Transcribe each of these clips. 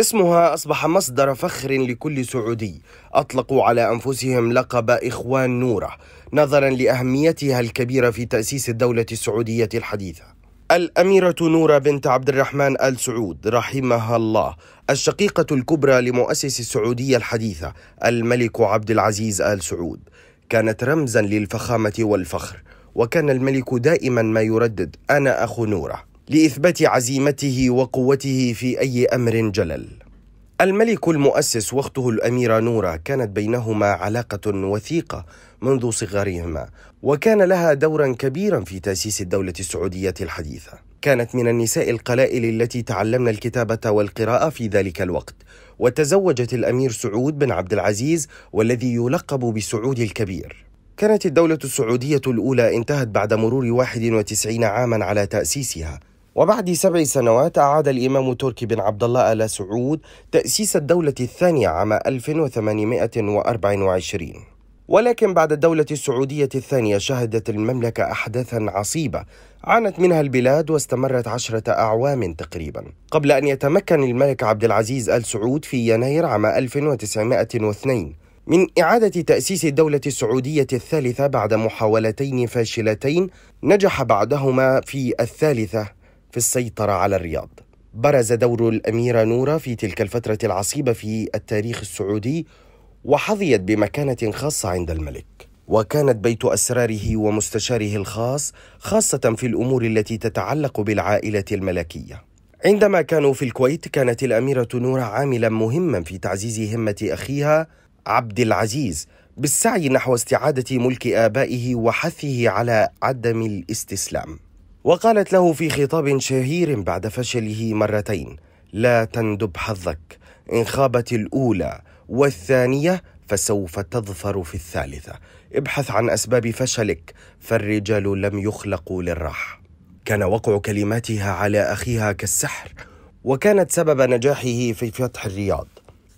اسمها أصبح مصدر فخر لكل سعودي أطلقوا على أنفسهم لقب إخوان نوره نظرا لأهميتها الكبيرة في تأسيس الدولة السعودية الحديثة الأميرة نورة بنت عبد الرحمن آل سعود رحمها الله الشقيقة الكبرى لمؤسس السعودية الحديثة الملك عبد العزيز آل سعود كانت رمزا للفخامة والفخر وكان الملك دائما ما يردد أنا أخو نورة لاثبات عزيمته وقوته في اي امر جلل الملك المؤسس واخته الاميره نوره كانت بينهما علاقه وثيقه منذ صغرهما وكان لها دورا كبيرا في تاسيس الدوله السعوديه الحديثه كانت من النساء القلائل التي تعلمن الكتابه والقراءه في ذلك الوقت وتزوجت الامير سعود بن عبد العزيز والذي يلقب بسعود الكبير كانت الدولة السعودية الأولى انتهت بعد مرور 91 عاما على تأسيسها وبعد سبع سنوات أعاد الإمام تركي بن عبد الله آل سعود تأسيس الدولة الثانية عام 1824 ولكن بعد الدولة السعودية الثانية شهدت المملكة أحداثا عصيبة عانت منها البلاد واستمرت عشرة أعوام تقريبا قبل أن يتمكن الملك عبد العزيز آل سعود في يناير عام 1902 من إعادة تأسيس الدولة السعودية الثالثة بعد محاولتين فاشلتين نجح بعدهما في الثالثة في السيطرة على الرياض برز دور الأميرة نورة في تلك الفترة العصيبة في التاريخ السعودي وحظيت بمكانة خاصة عند الملك وكانت بيت أسراره ومستشاره الخاص خاصة في الأمور التي تتعلق بالعائلة الملكية عندما كانوا في الكويت كانت الأميرة نورة عاملا مهما في تعزيز همة أخيها عبد العزيز بالسعي نحو استعادة ملك آبائه وحثه على عدم الاستسلام وقالت له في خطاب شهير بعد فشله مرتين لا تندب حظك إن خابت الأولى والثانية فسوف تظفر في الثالثة ابحث عن أسباب فشلك فالرجال لم يخلقوا للراحة كان وقع كلماتها على أخيها كالسحر وكانت سبب نجاحه في فتح الرياض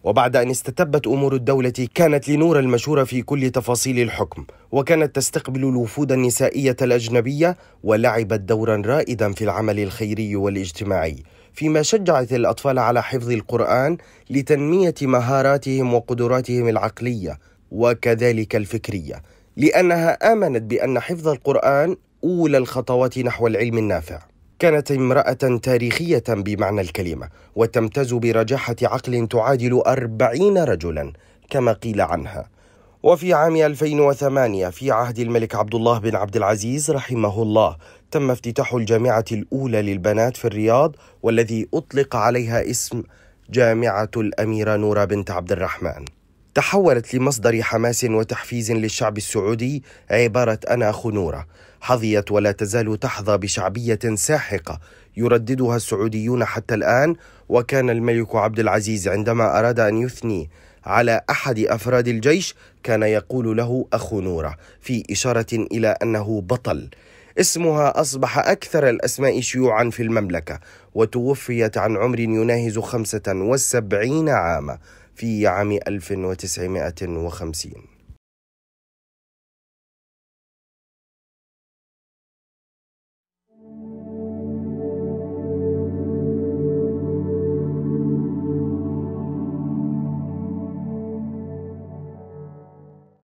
وبعد أن استتبت أمور الدولة كانت لنور المشورة في كل تفاصيل الحكم وكانت تستقبل الوفود النسائية الأجنبية ولعبت دورا رائدا في العمل الخيري والاجتماعي فيما شجعت الأطفال على حفظ القرآن لتنمية مهاراتهم وقدراتهم العقلية وكذلك الفكرية لأنها آمنت بأن حفظ القرآن أولى الخطوات نحو العلم النافع كانت امرأة تاريخية بمعنى الكلمة وتمتاز برجاحة عقل تعادل أربعين رجلا كما قيل عنها وفي عام 2008 في عهد الملك عبد الله بن عبد العزيز رحمه الله تم افتتاح الجامعة الأولى للبنات في الرياض والذي أطلق عليها اسم جامعة الأميرة نورة بنت عبد الرحمن تحولت لمصدر حماس وتحفيز للشعب السعودي عبارة أنا خنورة حظيت ولا تزال تحظى بشعبية ساحقة يرددها السعوديون حتى الآن وكان الملك عبد العزيز عندما أراد أن يثني على أحد أفراد الجيش كان يقول له أخو نورة في إشارة إلى أنه بطل اسمها أصبح أكثر الأسماء شيوعا في المملكة وتوفيت عن عمر يناهز 75 عاما في عام 1950